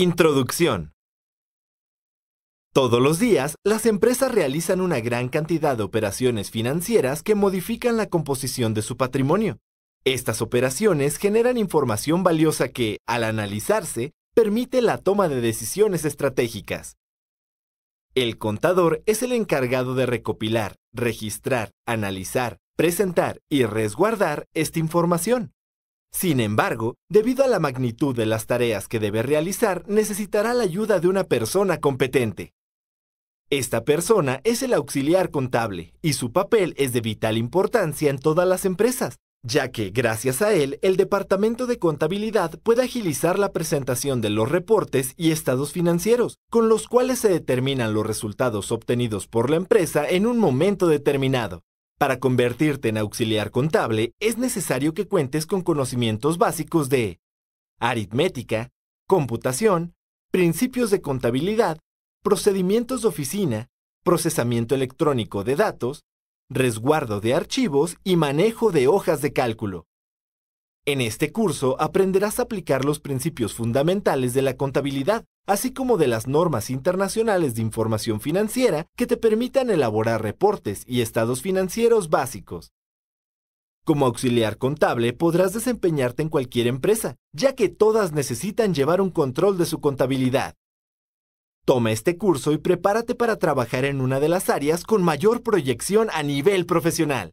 Introducción. Todos los días, las empresas realizan una gran cantidad de operaciones financieras que modifican la composición de su patrimonio. Estas operaciones generan información valiosa que, al analizarse, permite la toma de decisiones estratégicas. El contador es el encargado de recopilar, registrar, analizar, presentar y resguardar esta información. Sin embargo, debido a la magnitud de las tareas que debe realizar, necesitará la ayuda de una persona competente. Esta persona es el auxiliar contable y su papel es de vital importancia en todas las empresas, ya que gracias a él el departamento de contabilidad puede agilizar la presentación de los reportes y estados financieros, con los cuales se determinan los resultados obtenidos por la empresa en un momento determinado. Para convertirte en auxiliar contable es necesario que cuentes con conocimientos básicos de aritmética, computación, principios de contabilidad, procedimientos de oficina, procesamiento electrónico de datos, resguardo de archivos y manejo de hojas de cálculo. En este curso aprenderás a aplicar los principios fundamentales de la contabilidad, así como de las normas internacionales de información financiera que te permitan elaborar reportes y estados financieros básicos. Como auxiliar contable podrás desempeñarte en cualquier empresa, ya que todas necesitan llevar un control de su contabilidad. Toma este curso y prepárate para trabajar en una de las áreas con mayor proyección a nivel profesional.